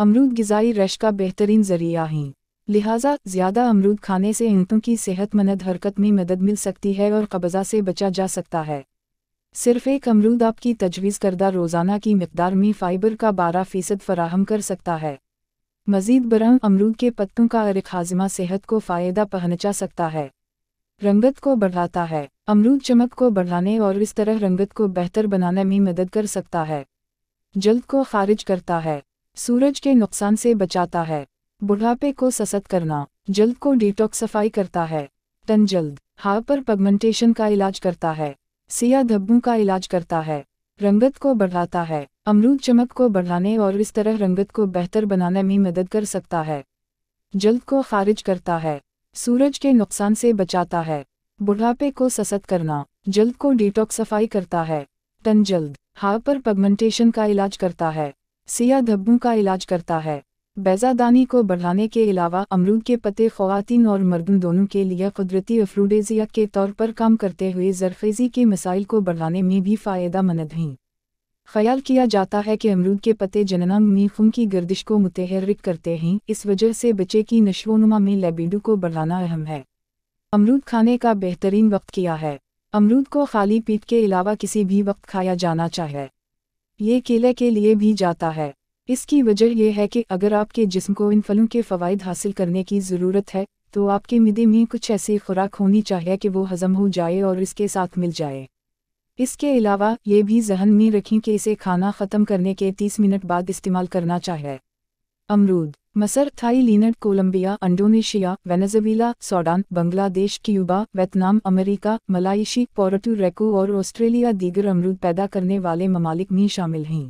अमरूद गजाई रश का बेहतरीन जरिया हैं लिहाजा ज़्यादा अमरूद खाने से इंतों की सेहतमंद हरकत में मदद मिल सकती है और कब्ज़ा से बचा जा सकता है सिर्फ एक अमरूद आपकी तजवीज़ करदा रोज़ाना की मकदार में फ़ाइबर का बारह फ़ीसद फराहम कर सकता है मजीद बरह अमरूद के पत्तों का अरक हाजमा सेहत को फ़ायदा पहनचा सकता है रंगत को बढ़ाता है अमरूद चमक को बढ़ाने और इस तरह रंगत को बेहतर बनाने में मदद कर सकता है जल्द को खारिज करता है सूरज के नुकसान से बचाता है बुढ़ापे को ससत करना जल्द को डिटॉक्सफाई करता है टन जल्द हाव पर पगमेंटेशन का इलाज करता है सिया धब्बों का इलाज करता है रंगत को बढ़ाता है अमरूद चमक को बढ़ाने और इस तरह रंगत को बेहतर बनाने में मदद कर सकता है जल्द को खारिज करता है सूरज के नुकसान से बचाता है बुढ़ापे को ससत करना जल्द को डिटॉक्सफाई करता है टन जल्द हाव पर पगमेंटेशन का इलाज करता है सिया धब्बों का इलाज करता है बैजादानी को बढ़ाने के अलावा अमरूद के पत्ते खुवान और मर्दों दोनों के लिए कुदरती अफ्रोडेजिया के तौर पर काम करते हुए जरखेज़ी के मसाइल को बढ़ाने में भी फ़ायदा मंद हैं ख्याल किया जाता है कि अमरूद के पत्ते जननांग में खून की गर्दिश को मुतहरक करते हैं इस वजह से बच्चे की नशोनुमा में लेबिडो को बढ़ाना अहम है अमरूद खाने का बेहतरीन वक्त किया है अमरूद को खाली पीट के अलावा किसी भी वक्त खाया जाना चाहिए ये केले के लिए भी जाता है इसकी वजह यह है कि अगर आपके जिस्म को इन फलों के फ़वाद हासिल करने की ज़रूरत है तो आपके मिदे में कुछ ऐसी खुराक होनी चाहिए कि वो हज़म हो जाए और इसके साथ मिल जाए इसके अलावा ये भी जहन में रखें कि इसे खाना ख़त्म करने के 30 मिनट बाद इस्तेमाल करना चाहिए अमरूद मसर Thailand Colombia Indonesia Venezuela Sudan Bangladesh Cuba Vietnam America Malaysia Puerto Rico और ऑस्ट्रेलिया दीगर अमरूद पैदा करने वाले ममालिक में शामिल हैं